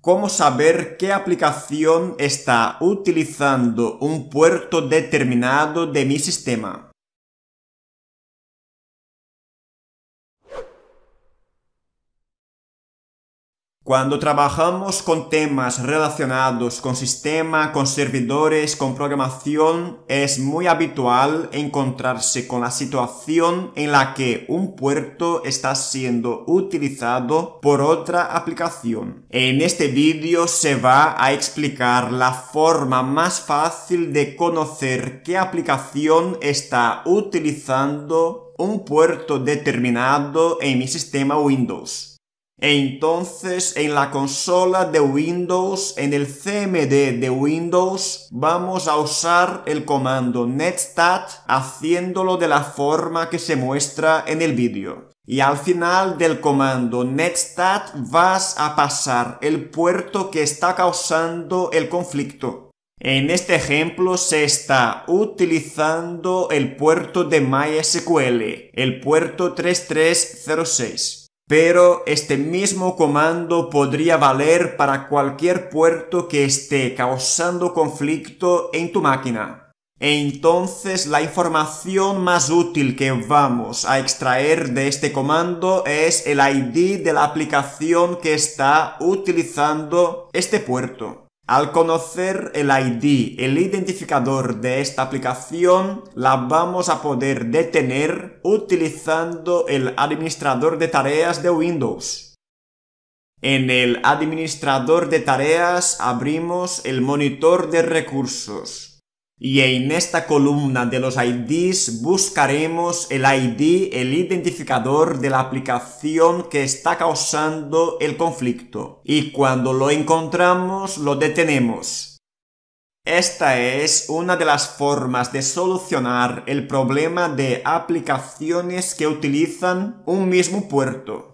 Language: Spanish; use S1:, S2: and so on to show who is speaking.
S1: cómo saber qué aplicación está utilizando un puerto determinado de mi sistema. Cuando trabajamos con temas relacionados con sistema, con servidores, con programación, es muy habitual encontrarse con la situación en la que un puerto está siendo utilizado por otra aplicación. En este vídeo se va a explicar la forma más fácil de conocer qué aplicación está utilizando un puerto determinado en mi sistema Windows. Entonces en la consola de Windows, en el CMD de Windows, vamos a usar el comando netstat haciéndolo de la forma que se muestra en el vídeo. Y al final del comando netstat vas a pasar el puerto que está causando el conflicto. En este ejemplo se está utilizando el puerto de MySQL, el puerto 3306 pero este mismo comando podría valer para cualquier puerto que esté causando conflicto en tu máquina. Entonces la información más útil que vamos a extraer de este comando es el ID de la aplicación que está utilizando este puerto. Al conocer el ID, el identificador de esta aplicación, la vamos a poder detener utilizando el administrador de tareas de Windows. En el administrador de tareas abrimos el monitor de recursos. Y en esta columna de los IDs buscaremos el ID, el identificador de la aplicación que está causando el conflicto. Y cuando lo encontramos, lo detenemos. Esta es una de las formas de solucionar el problema de aplicaciones que utilizan un mismo puerto.